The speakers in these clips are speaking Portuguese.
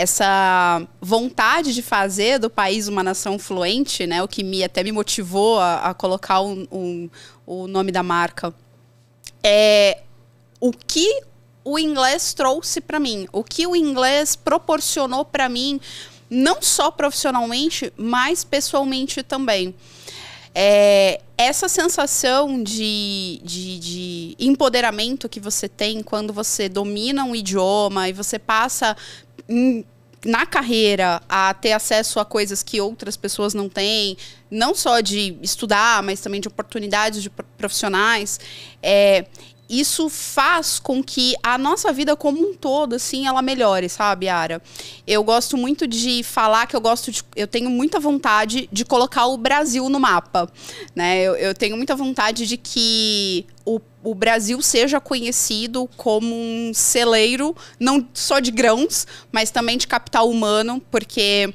essa vontade de fazer do país uma nação fluente, né? O que me até me motivou a, a colocar um, um, o nome da marca. É o que o inglês trouxe para mim, o que o inglês proporcionou para mim, não só profissionalmente, mas pessoalmente também. É, essa sensação de, de, de, empoderamento que você tem quando você domina um idioma e você passa em, na carreira a ter acesso a coisas que outras pessoas não têm, não só de estudar, mas também de oportunidades de profissionais. É, isso faz com que a nossa vida como um todo, assim, ela melhore, sabe, Ara? Eu gosto muito de falar que eu gosto de, Eu tenho muita vontade de colocar o Brasil no mapa, né? Eu, eu tenho muita vontade de que o o Brasil seja conhecido como um celeiro, não só de grãos, mas também de capital humano, porque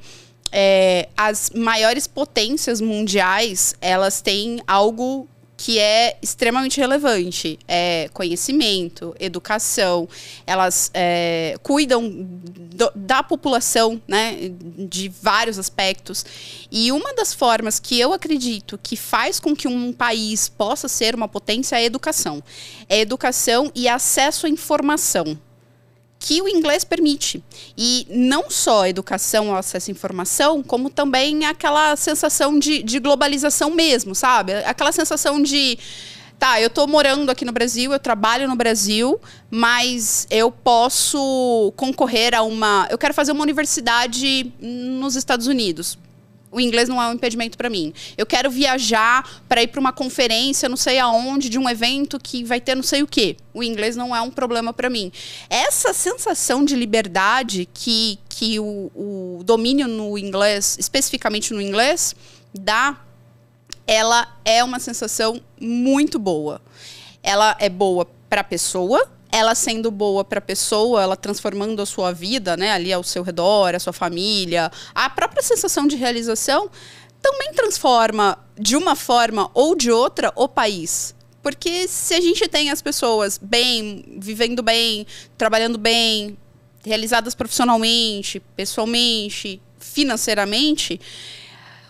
é, as maiores potências mundiais elas têm algo que é extremamente relevante. É conhecimento, educação, elas é, cuidam do, da população, né, de vários aspectos. E uma das formas que eu acredito que faz com que um país possa ser uma potência é a educação. É a educação e acesso à informação que o inglês permite. E não só educação acesso à informação, como também aquela sensação de, de globalização mesmo, sabe? Aquela sensação de tá, eu tô morando aqui no Brasil, eu trabalho no Brasil, mas eu posso concorrer a uma. Eu quero fazer uma universidade nos Estados Unidos o inglês não é um impedimento para mim. Eu quero viajar para ir para uma conferência, não sei aonde, de um evento que vai ter não sei o quê. O inglês não é um problema para mim. Essa sensação de liberdade que, que o, o domínio no inglês, especificamente no inglês, dá, ela é uma sensação muito boa. Ela é boa para a pessoa, ela sendo boa para a pessoa, ela transformando a sua vida, né, ali ao seu redor, a sua família, a própria sensação de realização também transforma de uma forma ou de outra o país. Porque se a gente tem as pessoas bem, vivendo bem, trabalhando bem, realizadas profissionalmente, pessoalmente, financeiramente,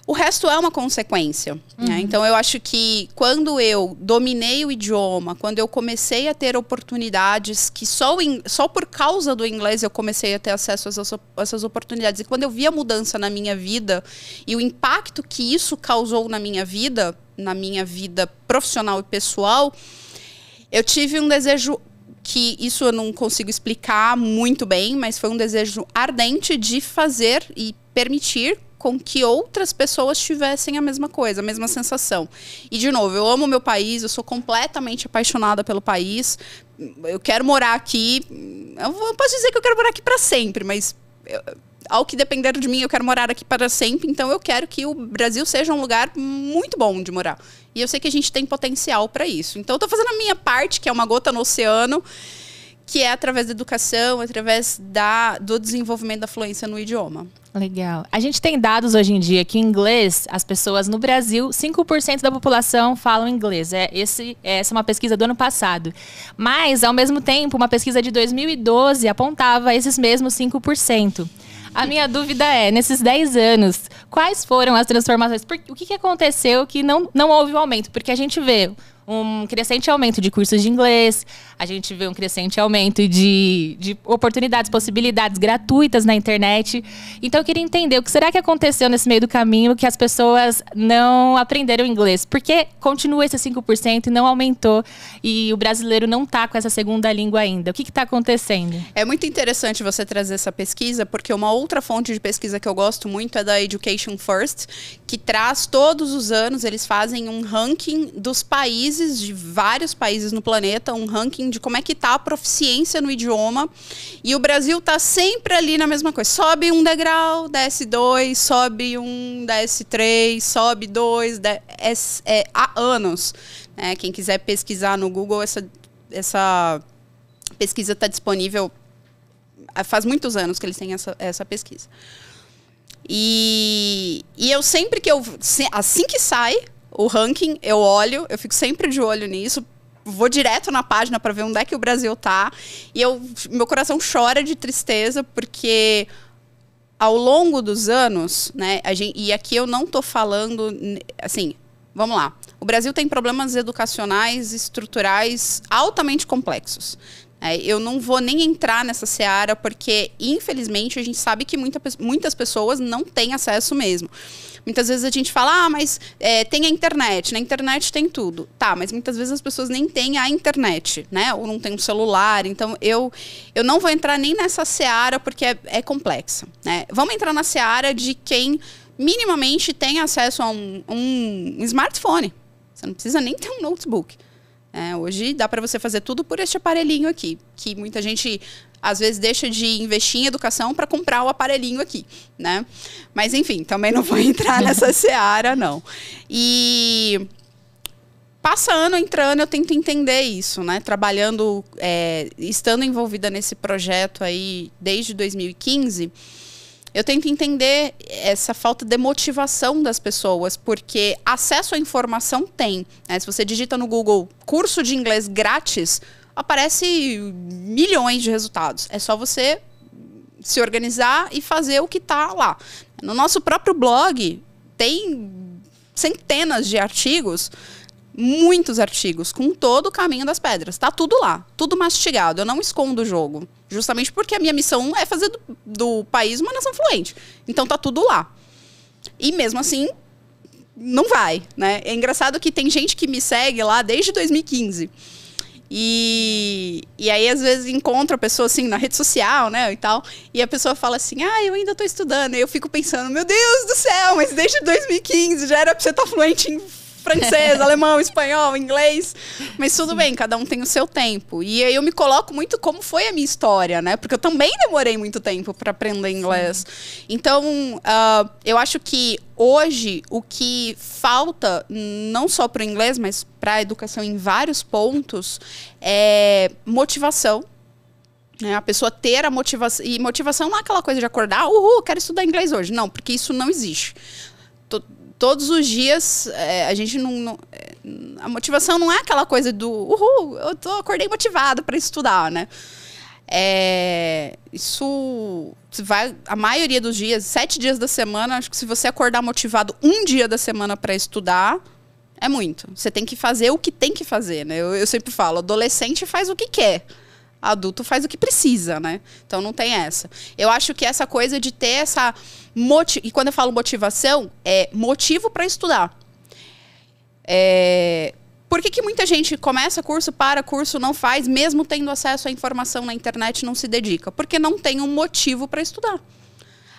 o resto é uma consequência. Né? Uhum. Né? Então, eu acho que quando eu dominei o idioma, quando eu comecei a ter oportunidades que só, in... só por causa do inglês eu comecei a ter acesso a essas, a essas oportunidades, e quando eu vi a mudança na minha vida e o impacto que isso causou na minha vida, na minha vida profissional e pessoal, eu tive um desejo que isso eu não consigo explicar muito bem, mas foi um desejo ardente de fazer e permitir com que outras pessoas tivessem a mesma coisa, a mesma sensação. E de novo, eu amo meu país, eu sou completamente apaixonada pelo país. Eu quero morar aqui. Eu posso dizer que eu quero morar aqui para sempre, mas eu, ao que depender de mim, eu quero morar aqui para sempre, então eu quero que o Brasil seja um lugar muito bom de morar. E eu sei que a gente tem potencial para isso. Então eu tô fazendo a minha parte, que é uma gota no oceano, que é através da educação, através da, do desenvolvimento da fluência no idioma. Legal. A gente tem dados hoje em dia que inglês, as pessoas no Brasil, 5% da população falam inglês. É, esse, é essa é uma pesquisa do ano passado. Mas, ao mesmo tempo, uma pesquisa de 2012 apontava esses mesmos 5%. A minha dúvida é, nesses 10 anos, quais foram as transformações? o que, que aconteceu que não, não houve um aumento? Porque a gente vê um crescente aumento de cursos de inglês, a gente vê um crescente aumento de, de oportunidades, possibilidades gratuitas na internet. Então eu queria entender o que será que aconteceu nesse meio do caminho que as pessoas não aprenderam inglês? Por que continua esse 5% e não aumentou e o brasileiro não está com essa segunda língua ainda? O que está acontecendo? É muito interessante você trazer essa pesquisa, porque uma outra fonte de pesquisa que eu gosto muito é da Education First, que traz todos os anos, eles fazem um ranking dos países países, de vários países no planeta, um ranking de como é que está a proficiência no idioma. E o Brasil está sempre ali na mesma coisa. Sobe um degrau, desce dois, sobe um, desce três, sobe dois, desce, é, é, há anos. Né? Quem quiser pesquisar no Google, essa, essa pesquisa está disponível é, faz muitos anos que eles têm essa, essa pesquisa. E, e eu sempre que eu. Assim que sai, o ranking, eu olho, eu fico sempre de olho nisso, vou direto na página para ver onde é que o Brasil tá. E eu, meu coração chora de tristeza porque ao longo dos anos, né, gente, e aqui eu não tô falando assim, vamos lá. O Brasil tem problemas educacionais estruturais altamente complexos. É, eu não vou nem entrar nessa seara, porque, infelizmente, a gente sabe que muita, muitas pessoas não têm acesso mesmo. Muitas vezes a gente fala, ah, mas é, tem a internet, na internet tem tudo. Tá, mas muitas vezes as pessoas nem têm a internet, né? Ou não têm um celular. Então, eu, eu não vou entrar nem nessa seara, porque é, é complexa. Né? Vamos entrar na seara de quem minimamente tem acesso a um, um smartphone. Você não precisa nem ter um notebook. É, hoje dá para você fazer tudo por este aparelhinho aqui, que muita gente às vezes deixa de investir em educação para comprar o aparelhinho aqui, né? Mas enfim, também não vou entrar nessa seara não. E passa ano entrando, eu tento entender isso, né? Trabalhando, é, estando envolvida nesse projeto aí desde 2015 eu tento entender essa falta de motivação das pessoas, porque acesso à informação tem. Né? Se você digita no Google curso de inglês grátis, aparece milhões de resultados. É só você se organizar e fazer o que está lá. No nosso próprio blog tem centenas de artigos muitos artigos com todo o caminho das pedras. Tá tudo lá, tudo mastigado. Eu não escondo o jogo. Justamente porque a minha missão é fazer do, do país uma nação fluente. Então tá tudo lá. E mesmo assim, não vai, né? É engraçado que tem gente que me segue lá desde 2015. E, e aí, às vezes, encontro a pessoa assim na rede social, né? E tal. E a pessoa fala assim: Ah, eu ainda tô estudando. E eu fico pensando: Meu Deus do céu, mas desde 2015 já era pra você estar tá fluente em francês, alemão, espanhol, inglês. Mas tudo bem, cada um tem o seu tempo. E aí eu me coloco muito como foi a minha história, né? Porque eu também demorei muito tempo para aprender inglês. Sim. Então, uh, eu acho que hoje o que falta, não só para o inglês, mas para a educação em vários pontos, é motivação. Né? A pessoa ter a motivação. E motivação não é aquela coisa de acordar, uhul, quero estudar inglês hoje. Não, porque isso não existe todos os dias é, a gente não, não, é, A motivação não é aquela coisa do uhul, eu tô, acordei motivado para estudar, né? É, isso vai a maioria dos dias, sete dias da semana. Acho que se você acordar motivado um dia da semana para estudar, é muito. Você tem que fazer o que tem que fazer, né? Eu, eu sempre falo, adolescente faz o que quer adulto faz o que precisa, né? Então não tem essa. Eu acho que essa coisa de ter essa. Moti e quando eu falo motivação, é motivo para estudar. É... Por que, que muita gente começa curso, para curso, não faz, mesmo tendo acesso à informação na internet, não se dedica? Porque não tem um motivo para estudar.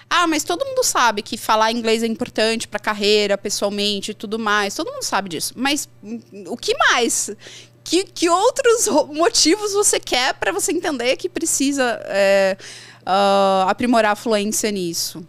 Ah, mas todo mundo sabe que falar inglês é importante para carreira, pessoalmente e tudo mais. Todo mundo sabe disso. Mas hum, o que mais que, que outros motivos você quer para você entender que precisa é, uh, aprimorar a fluência nisso?